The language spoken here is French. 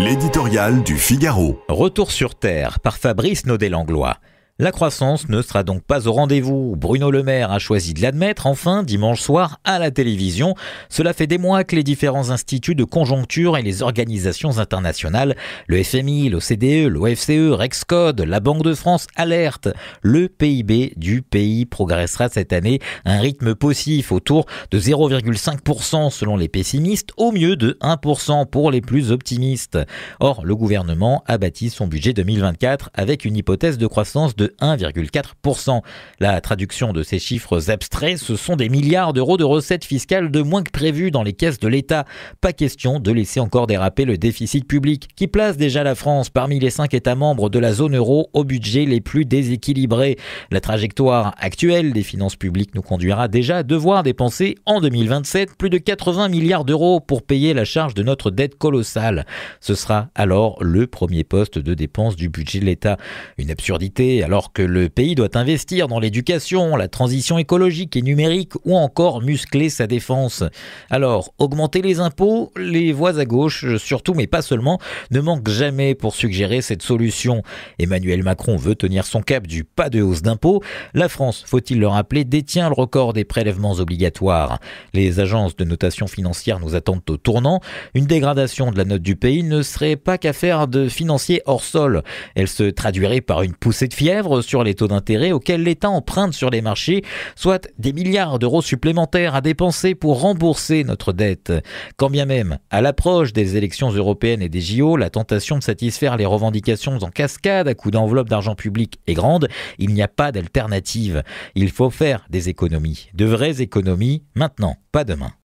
L'éditorial du Figaro. Retour sur Terre par Fabrice Naudet-Langlois. La croissance ne sera donc pas au rendez-vous. Bruno Le Maire a choisi de l'admettre enfin dimanche soir à la télévision. Cela fait des mois que les différents instituts de conjoncture et les organisations internationales, le FMI, l'OCDE, l'OFCE, e, Rexcode, la Banque de France alertent. Le PIB du pays progressera cette année à un rythme possif autour de 0,5% selon les pessimistes, au mieux de 1% pour les plus optimistes. Or, le gouvernement a bâti son budget 2024 avec une hypothèse de croissance de 1,4%. La traduction de ces chiffres abstraits, ce sont des milliards d'euros de recettes fiscales de moins que prévu dans les caisses de l'État. Pas question de laisser encore déraper le déficit public, qui place déjà la France parmi les cinq États membres de la zone euro au budget les plus déséquilibrés. La trajectoire actuelle des finances publiques nous conduira déjà à devoir dépenser en 2027 plus de 80 milliards d'euros pour payer la charge de notre dette colossale. Ce sera alors le premier poste de dépense du budget de l'État. Une absurdité alors alors que le pays doit investir dans l'éducation, la transition écologique et numérique ou encore muscler sa défense. Alors, augmenter les impôts, les voix à gauche, surtout mais pas seulement, ne manquent jamais pour suggérer cette solution. Emmanuel Macron veut tenir son cap du pas de hausse d'impôts. La France, faut-il le rappeler, détient le record des prélèvements obligatoires. Les agences de notation financière nous attendent au tournant. Une dégradation de la note du pays ne serait pas qu'affaire de financiers hors sol. Elle se traduirait par une poussée de fièvre sur les taux d'intérêt auxquels l'État emprunte sur les marchés, soit des milliards d'euros supplémentaires à dépenser pour rembourser notre dette. Quand bien même, à l'approche des élections européennes et des JO, la tentation de satisfaire les revendications en cascade à coups d'enveloppe d'argent public est grande, il n'y a pas d'alternative. Il faut faire des économies, de vraies économies, maintenant, pas demain.